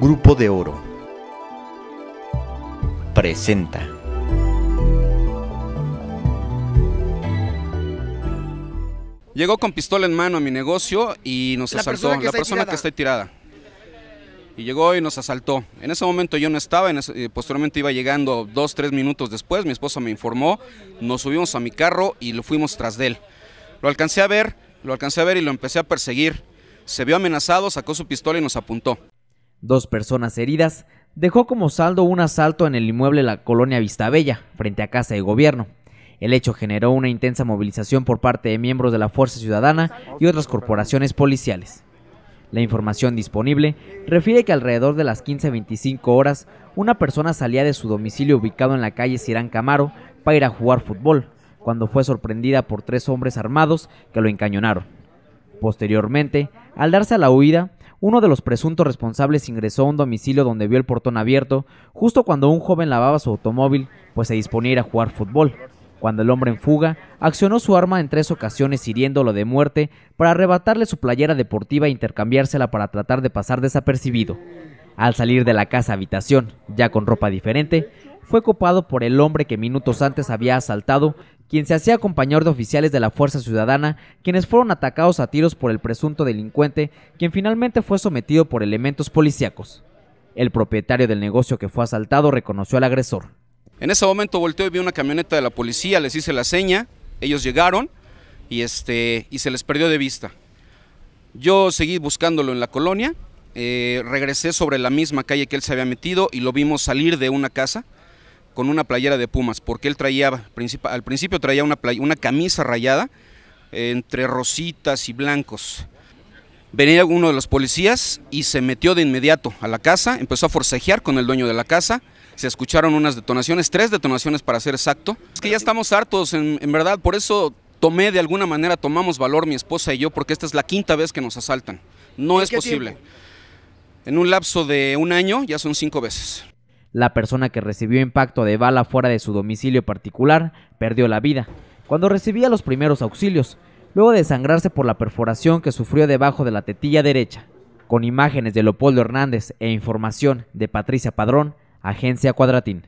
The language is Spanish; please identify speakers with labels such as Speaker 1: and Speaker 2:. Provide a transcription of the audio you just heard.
Speaker 1: Grupo de Oro presenta.
Speaker 2: Llegó con pistola en mano a mi negocio y nos asaltó, la persona que está tirada. Y llegó y nos asaltó. En ese momento yo no estaba, en eh, posteriormente iba llegando dos, tres minutos después, mi esposa me informó, nos subimos a mi carro y lo fuimos tras de él. Lo alcancé a ver, lo alcancé a ver y lo empecé a perseguir. Se vio amenazado, sacó su pistola y nos
Speaker 1: apuntó. Dos personas heridas dejó como saldo un asalto en el inmueble La Colonia Vistabella, frente a Casa de Gobierno. El hecho generó una intensa movilización por parte de miembros de la Fuerza Ciudadana y otras corporaciones policiales. La información disponible refiere que alrededor de las 15.25 horas, una persona salía de su domicilio ubicado en la calle Sirán Camaro para ir a jugar fútbol, cuando fue sorprendida por tres hombres armados que lo encañonaron. Posteriormente, al darse a la huida, uno de los presuntos responsables ingresó a un domicilio donde vio el portón abierto justo cuando un joven lavaba su automóvil, pues se disponía a jugar fútbol. Cuando el hombre en fuga accionó su arma en tres ocasiones hiriéndolo de muerte para arrebatarle su playera deportiva e intercambiársela para tratar de pasar desapercibido. Al salir de la casa habitación, ya con ropa diferente, fue copado por el hombre que minutos antes había asaltado quien se hacía acompañar de oficiales de la Fuerza Ciudadana, quienes fueron atacados a tiros por el presunto delincuente, quien finalmente fue sometido por elementos policíacos. El propietario del negocio que fue asaltado reconoció al agresor.
Speaker 2: En ese momento volteó y vi una camioneta de la policía, les hice la seña, ellos llegaron y, este, y se les perdió de vista. Yo seguí buscándolo en la colonia, eh, regresé sobre la misma calle que él se había metido y lo vimos salir de una casa con una playera de Pumas, porque él traía, al principio traía una, una camisa rayada eh, entre rositas y blancos. Venía uno de los policías y se metió de inmediato a la casa, empezó a forcejear con el dueño de la casa, se escucharon unas detonaciones, tres detonaciones para ser exacto. Es que ya estamos hartos, en, verdad, por eso tomé de alguna manera, tomamos valor mi esposa y yo, porque esta es la quinta vez que nos asaltan. No es posible. En un lapso de un año ya son cinco veces.
Speaker 1: La persona que recibió impacto de bala fuera de su domicilio particular perdió la vida cuando recibía los primeros auxilios, luego de sangrarse por la perforación que sufrió debajo de la tetilla derecha. Con imágenes de Leopoldo Hernández e información de Patricia Padrón, Agencia Cuadratín.